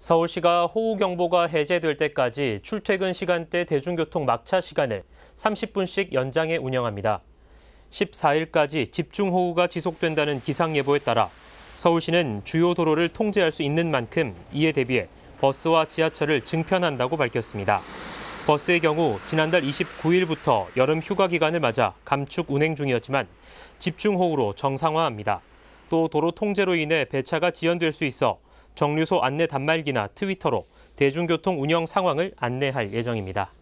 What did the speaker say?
서울시가 호우경보가 해제될 때까지 출퇴근 시간대 대중교통 막차 시간을 30분씩 연장해 운영합니다. 14일까지 집중호우가 지속된다는 기상예보에 따라 서울시는 주요 도로를 통제할 수 있는 만큼 이에 대비해 버스와 지하철을 증편한다고 밝혔습니다. 버스의 경우 지난달 29일부터 여름 휴가 기간을 맞아 감축 운행 중이었지만 집중호우로 정상화합니다. 또 도로 통제로 인해 배차가 지연될 수 있어 정류소 안내 단말기나 트위터로 대중교통 운영 상황을 안내할 예정입니다.